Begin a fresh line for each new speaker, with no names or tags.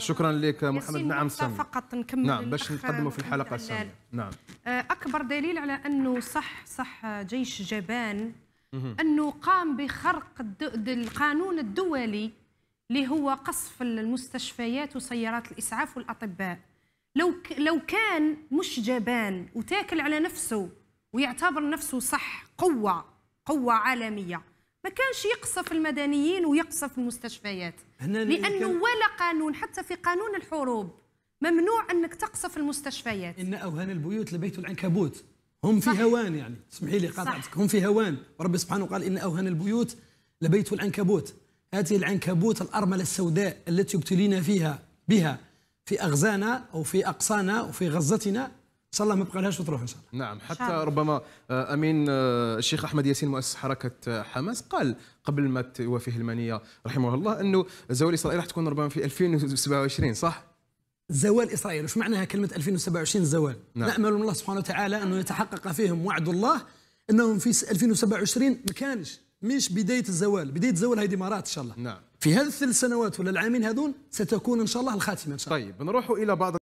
شكرا لك محمد نعم سامي فقط
نكمل نعم باش نقدموا في الحلقه الثانيه نعم آه، اكبر دليل على انه صح صح جيش جبان انه قام بخرق القانون الدولي اللي هو قصف المستشفيات وسيارات الاسعاف والاطباء لو لو كان مش جبان وتاكل على نفسه ويعتبر نفسه صح قوه قوه عالميه ما كانش يقصف المدنيين ويقصف المستشفيات
لانه ولا
قانون حتى في قانون الحروب ممنوع انك تقصف المستشفيات ان
اوهان البيوت لبيت العنكبوت هم في هوان يعني اسمحي لي قاطعتك هم في هوان ربي سبحانه قال ان اوهان البيوت لبيت العنكبوت هذه العنكبوت الارمله السوداء التي ابتلينا فيها بها في اغزانا او في اقصانا وفي غزتنا ان شاء الله ما بقالهاش وتروح ان شاء
الله نعم حتى شاء الله. ربما آه، امين آه، الشيخ احمد ياسين مؤسس حركه آه، حماس قال قبل ما توافيه المنيه رحمه الله انه زوال اسرائيل راح تكون ربما في 2027 صح؟ زوال اسرائيل، وش معناها كلمه 2027 زوال؟ نعم. نامل من الله سبحانه وتعالى
انه يتحقق فيهم وعد الله انهم في 2027 ما كانش مش بدايه الزوال، بدايه الزوال هذه امارات ان شاء الله. نعم. في هذه الثلاث سنوات ولا العامين هذون ستكون ان شاء الله الخاتمه ان شاء الله. طيب نروحوا الى بعض